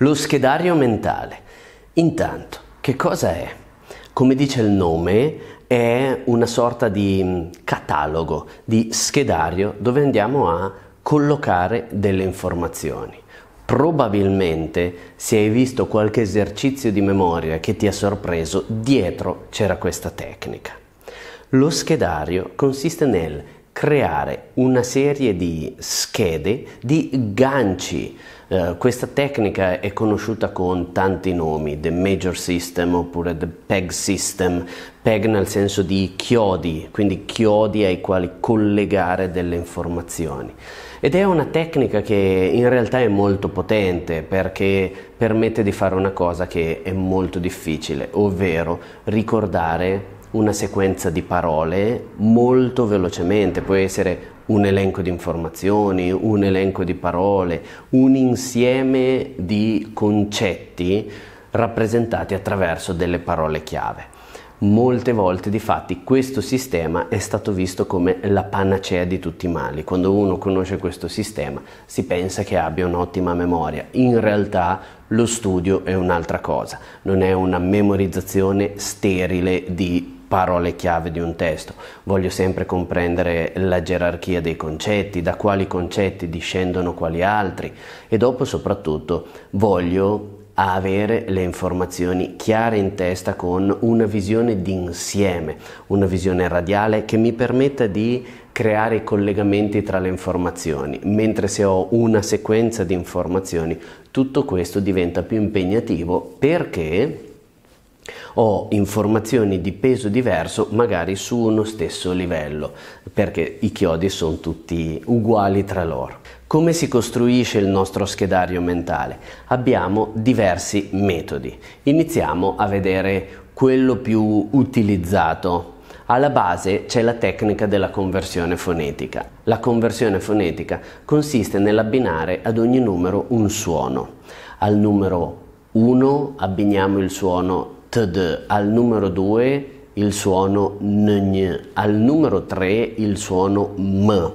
Lo schedario mentale. Intanto, che cosa è? Come dice il nome, è una sorta di mm, catalogo, di schedario dove andiamo a collocare delle informazioni. Probabilmente se hai visto qualche esercizio di memoria che ti ha sorpreso, dietro c'era questa tecnica. Lo schedario consiste nel creare una serie di schede, di ganci, eh, questa tecnica è conosciuta con tanti nomi, The Major System oppure The PEG System, PEG nel senso di chiodi, quindi chiodi ai quali collegare delle informazioni. Ed è una tecnica che in realtà è molto potente perché permette di fare una cosa che è molto difficile, ovvero ricordare una sequenza di parole molto velocemente, può essere un elenco di informazioni, un elenco di parole, un insieme di concetti rappresentati attraverso delle parole chiave. Molte volte difatti, questo sistema è stato visto come la panacea di tutti i mali. Quando uno conosce questo sistema si pensa che abbia un'ottima memoria. In realtà lo studio è un'altra cosa, non è una memorizzazione sterile di parole chiave di un testo, voglio sempre comprendere la gerarchia dei concetti, da quali concetti discendono quali altri e dopo soprattutto voglio avere le informazioni chiare in testa con una visione d'insieme, una visione radiale che mi permetta di creare i collegamenti tra le informazioni, mentre se ho una sequenza di informazioni tutto questo diventa più impegnativo perché ho informazioni di peso diverso magari su uno stesso livello, perché i chiodi sono tutti uguali tra loro. Come si costruisce il nostro schedario mentale? Abbiamo diversi metodi. Iniziamo a vedere quello più utilizzato alla base c'è la tecnica della conversione fonetica. La conversione fonetica consiste nell'abbinare ad ogni numero un suono. Al numero 1 abbiniamo il suono td, al numero 2 il suono ng, al numero 3 il suono m.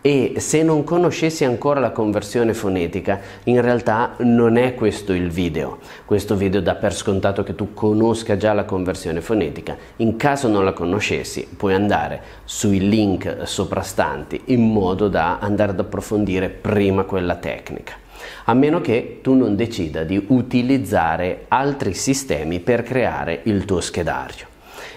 E se non conoscessi ancora la conversione fonetica, in realtà non è questo il video. Questo video dà per scontato che tu conosca già la conversione fonetica. In caso non la conoscessi, puoi andare sui link soprastanti in modo da andare ad approfondire prima quella tecnica a meno che tu non decida di utilizzare altri sistemi per creare il tuo schedario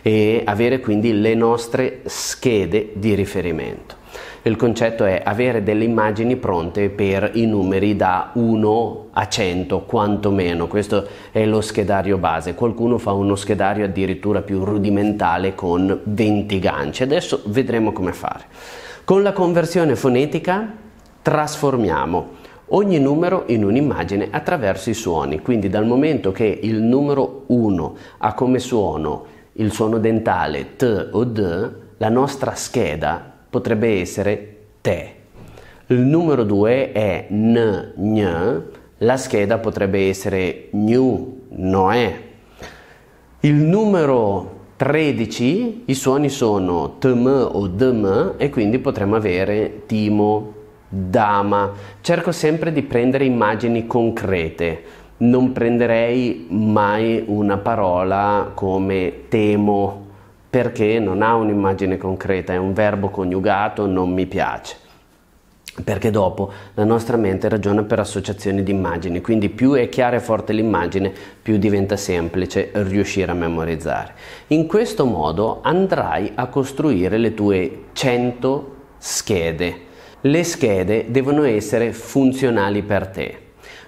e avere quindi le nostre schede di riferimento. Il concetto è avere delle immagini pronte per i numeri da 1 a 100 quantomeno, questo è lo schedario base, qualcuno fa uno schedario addirittura più rudimentale con 20 ganci, adesso vedremo come fare. Con la conversione fonetica trasformiamo ogni numero in un'immagine attraverso i suoni, quindi dal momento che il numero 1 ha come suono il suono dentale T o D, la nostra scheda potrebbe essere te. Il numero 2 è N, N, la scheda potrebbe essere Gnu, Noè. Il numero 13, i suoni sono TM o DM e quindi potremmo avere Timo, dama. Cerco sempre di prendere immagini concrete. Non prenderei mai una parola come temo perché non ha un'immagine concreta, è un verbo coniugato, non mi piace. Perché dopo la nostra mente ragiona per associazioni di immagini, quindi più è chiara e forte l'immagine, più diventa semplice riuscire a memorizzare. In questo modo andrai a costruire le tue 100 schede le schede devono essere funzionali per te.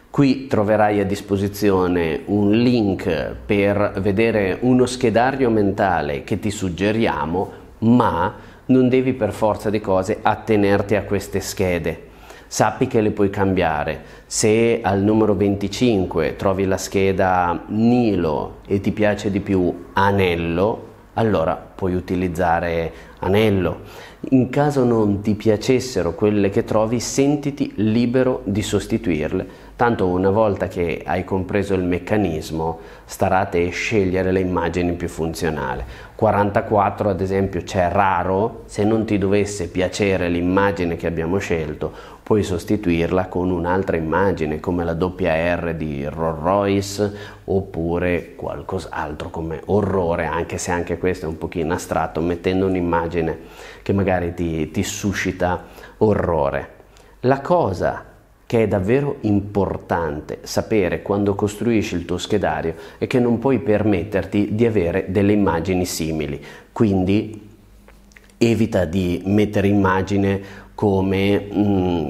Qui troverai a disposizione un link per vedere uno schedario mentale che ti suggeriamo, ma non devi per forza di cose attenerti a queste schede. Sappi che le puoi cambiare. Se al numero 25 trovi la scheda Nilo e ti piace di più Anello, allora puoi utilizzare anello. In caso non ti piacessero quelle che trovi, sentiti libero di sostituirle Tanto una volta che hai compreso il meccanismo, starà a te scegliere le immagini più funzionali. 44 ad esempio c'è raro, se non ti dovesse piacere l'immagine che abbiamo scelto, puoi sostituirla con un'altra immagine come la doppia R di Rolls Royce oppure qualcos'altro come orrore, anche se anche questo è un pochino astratto, mettendo un'immagine che magari ti, ti suscita orrore. La cosa che è davvero importante sapere quando costruisci il tuo schedario è che non puoi permetterti di avere delle immagini simili. Quindi evita di mettere immagine come mh, mm,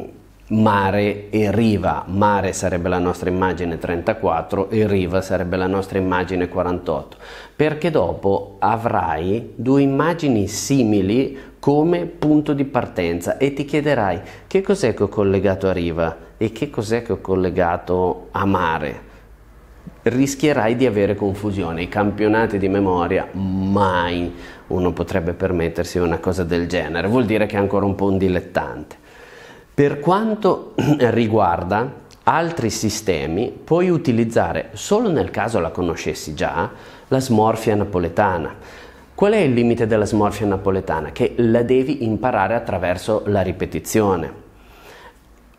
mare e riva, mare sarebbe la nostra immagine 34 e riva sarebbe la nostra immagine 48, perché dopo avrai due immagini simili come punto di partenza e ti chiederai che cos'è che ho collegato a riva e che cos'è che ho collegato a mare rischierai di avere confusione. I campionati di memoria mai uno potrebbe permettersi una cosa del genere, vuol dire che è ancora un po' un dilettante. Per quanto riguarda altri sistemi, puoi utilizzare, solo nel caso la conoscessi già, la smorfia napoletana. Qual è il limite della smorfia napoletana? Che la devi imparare attraverso la ripetizione.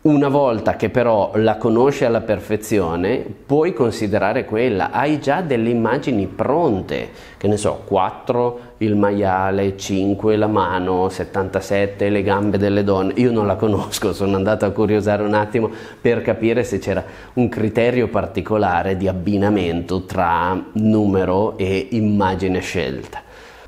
Una volta che però la conosci alla perfezione, puoi considerare quella, hai già delle immagini pronte, che ne so, 4 il maiale, 5 la mano, 77 le gambe delle donne. Io non la conosco, sono andato a curiosare un attimo per capire se c'era un criterio particolare di abbinamento tra numero e immagine scelta.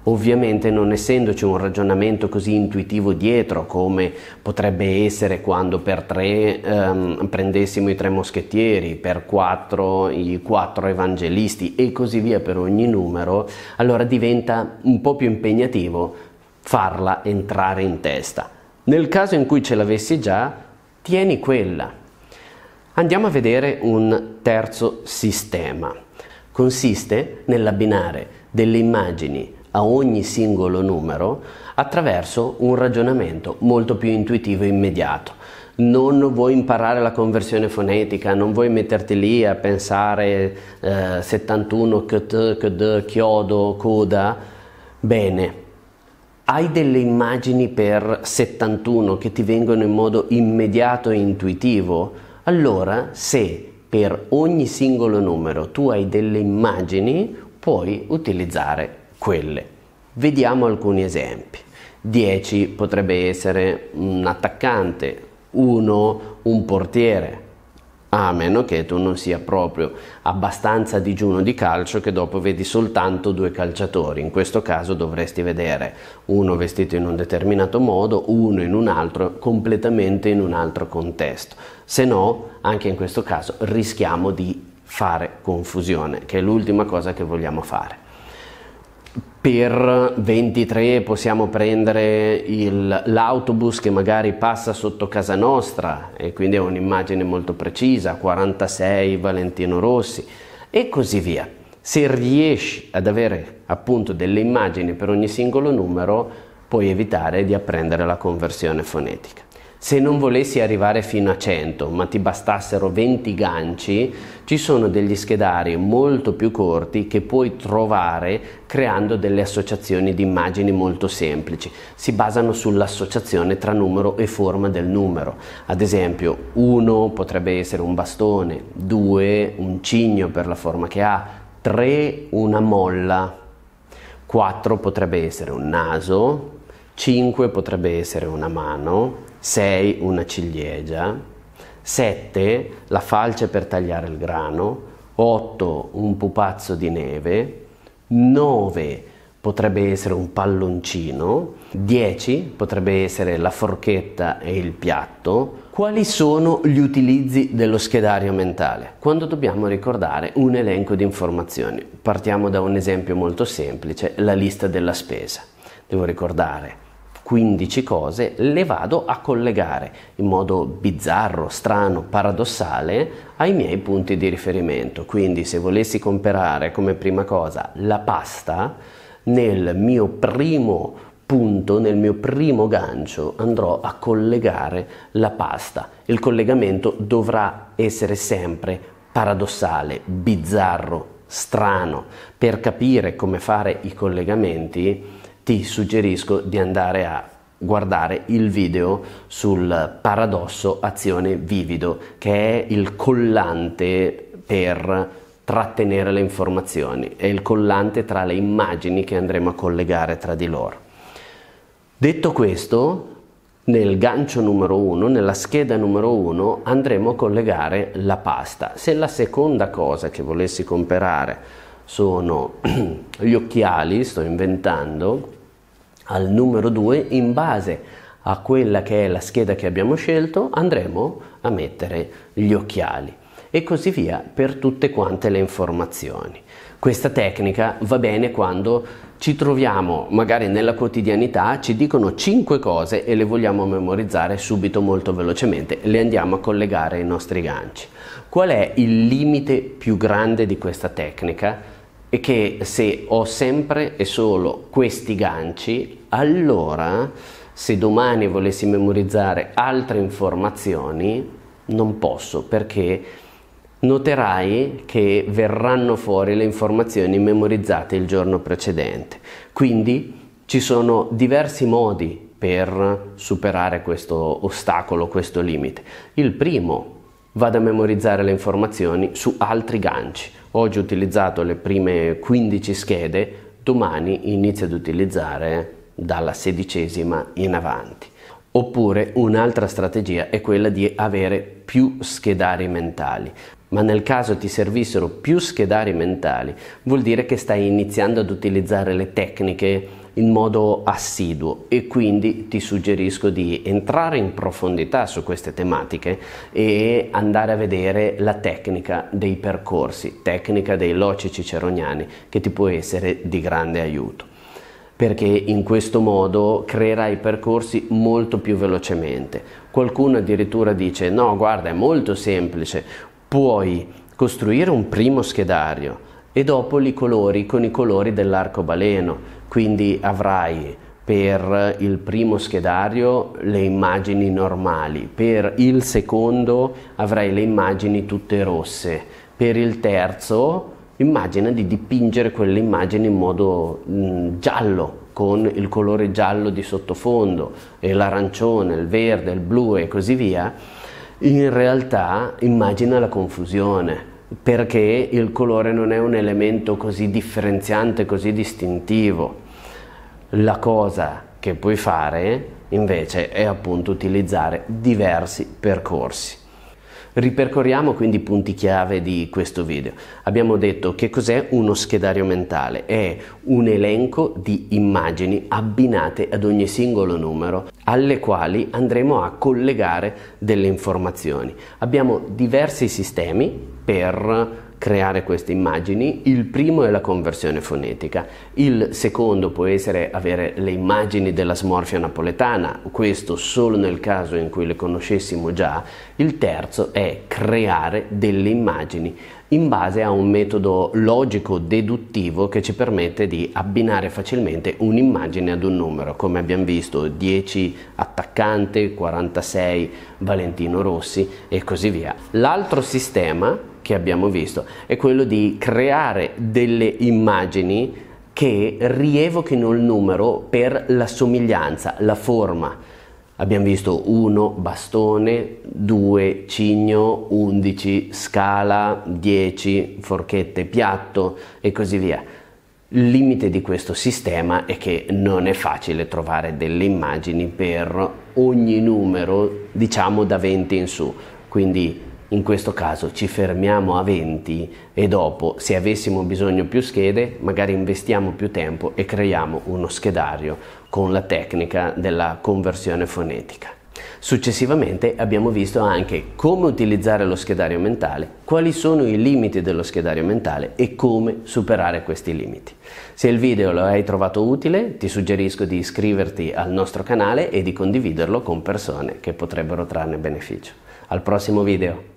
Ovviamente non essendoci un ragionamento così intuitivo dietro come potrebbe essere quando per tre ehm, prendessimo i tre moschettieri, per quattro i quattro evangelisti e così via per ogni numero, allora diventa un po' più impegnativo farla entrare in testa. Nel caso in cui ce l'avessi già, tieni quella. Andiamo a vedere un terzo sistema. Consiste nell'abbinare delle immagini a ogni singolo numero attraverso un ragionamento molto più intuitivo e immediato. Non vuoi imparare la conversione fonetica, non vuoi metterti lì a pensare eh, 71 kt, kd, chiodo, coda. Bene, hai delle immagini per 71 che ti vengono in modo immediato e intuitivo? Allora, se per ogni singolo numero tu hai delle immagini, puoi utilizzare quelle. Vediamo alcuni esempi. 10 potrebbe essere un attaccante, 1 un portiere, a meno che tu non sia proprio abbastanza digiuno di calcio che dopo vedi soltanto due calciatori. In questo caso dovresti vedere uno vestito in un determinato modo, uno in un altro, completamente in un altro contesto. Se no, anche in questo caso rischiamo di fare confusione, che è l'ultima cosa che vogliamo fare per 23 possiamo prendere l'autobus che magari passa sotto casa nostra e quindi è un'immagine molto precisa, 46 Valentino Rossi e così via. Se riesci ad avere appunto delle immagini per ogni singolo numero puoi evitare di apprendere la conversione fonetica se non volessi arrivare fino a 100 ma ti bastassero 20 ganci, ci sono degli schedari molto più corti che puoi trovare creando delle associazioni di immagini molto semplici. Si basano sull'associazione tra numero e forma del numero. Ad esempio 1 potrebbe essere un bastone, 2 un cigno per la forma che ha, 3 una molla, 4 potrebbe essere un naso, 5 potrebbe essere una mano, 6 una ciliegia, 7 la falce per tagliare il grano, 8 un pupazzo di neve, 9 potrebbe essere un palloncino, 10 potrebbe essere la forchetta e il piatto. Quali sono gli utilizzi dello schedario mentale? Quando dobbiamo ricordare un elenco di informazioni. Partiamo da un esempio molto semplice, la lista della spesa. Devo ricordare 15 cose, le vado a collegare in modo bizzarro, strano, paradossale ai miei punti di riferimento. Quindi se volessi comprare come prima cosa la pasta, nel mio primo punto, nel mio primo gancio andrò a collegare la pasta. Il collegamento dovrà essere sempre paradossale, bizzarro, strano. Per capire come fare i collegamenti, ti suggerisco di andare a guardare il video sul paradosso azione vivido, che è il collante per trattenere le informazioni, è il collante tra le immagini che andremo a collegare tra di loro. Detto questo, nel gancio numero 1, nella scheda numero 1, andremo a collegare la pasta. Se la seconda cosa che volessi comprare sono gli occhiali, sto inventando, al numero 2 in base a quella che è la scheda che abbiamo scelto andremo a mettere gli occhiali e così via per tutte quante le informazioni. Questa tecnica va bene quando ci troviamo magari nella quotidianità, ci dicono 5 cose e le vogliamo memorizzare subito molto velocemente, le andiamo a collegare ai nostri ganci. Qual è il limite più grande di questa tecnica? è che se ho sempre e solo questi ganci, allora se domani volessi memorizzare altre informazioni, non posso perché noterai che verranno fuori le informazioni memorizzate il giorno precedente. Quindi ci sono diversi modi per superare questo ostacolo, questo limite. Il primo vado a memorizzare le informazioni su altri ganci. Oggi ho utilizzato le prime 15 schede, domani inizio ad utilizzare dalla sedicesima in avanti. Oppure un'altra strategia è quella di avere più schedari mentali ma nel caso ti servissero più schedari mentali, vuol dire che stai iniziando ad utilizzare le tecniche in modo assiduo e quindi ti suggerisco di entrare in profondità su queste tematiche e andare a vedere la tecnica dei percorsi, tecnica dei loci ciceroniani che ti può essere di grande aiuto perché in questo modo creerai percorsi molto più velocemente. Qualcuno addirittura dice no, guarda, è molto semplice, puoi costruire un primo schedario e dopo li colori con i colori dell'arcobaleno, quindi avrai per il primo schedario le immagini normali, per il secondo avrai le immagini tutte rosse, per il terzo immagina di dipingere quelle immagini in modo mh, mm, giallo con il colore giallo di sottofondo e l'arancione, il verde, il blu e così via in realtà immagina la confusione perché il colore non è un elemento così differenziante, così distintivo. La cosa che puoi fare invece è appunto utilizzare diversi percorsi. Ripercorriamo quindi i punti chiave di questo video. Abbiamo detto che cos'è uno schedario mentale, è un elenco di immagini abbinate ad ogni singolo numero alle quali andremo a collegare delle informazioni. Abbiamo diversi sistemi per creare queste immagini. Il primo è la conversione fonetica, il secondo può essere avere le immagini della smorfia napoletana, questo solo nel caso in cui le conoscessimo già, il terzo è creare delle immagini in base a un metodo logico deduttivo che ci permette di abbinare facilmente un'immagine ad un numero, come abbiamo visto 10 attaccante, 46 Valentino Rossi e così via. L'altro sistema che abbiamo visto, è quello di creare delle immagini che rievochino il numero per la somiglianza, la forma. Abbiamo visto 1 bastone, 2 cigno, 11 scala, 10 forchette piatto e così via. Il limite di questo sistema è che non è facile trovare delle immagini per ogni numero, diciamo da 20 in su, quindi in questo caso ci fermiamo a 20 e dopo, se avessimo bisogno più schede, magari investiamo più tempo e creiamo uno schedario con la tecnica della conversione fonetica. Successivamente abbiamo visto anche come utilizzare lo schedario mentale, quali sono i limiti dello schedario mentale e come superare questi limiti. Se il video lo hai trovato utile ti suggerisco di iscriverti al nostro canale e di condividerlo con persone che potrebbero trarne beneficio. Al prossimo video!